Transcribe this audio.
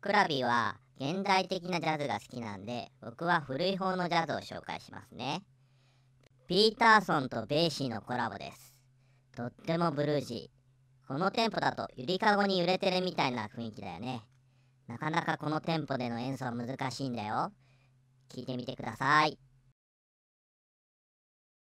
クラビは現代的なジャズが好きなんで僕は古い方のジャズを紹介しますねピーターソンとベイシーのコラボですとってもブルージーこのテンポだとゆりかごに揺れてるみたいな雰囲気だよねなかなかこのテンポでの演奏は難しいんだよ聴いてみてください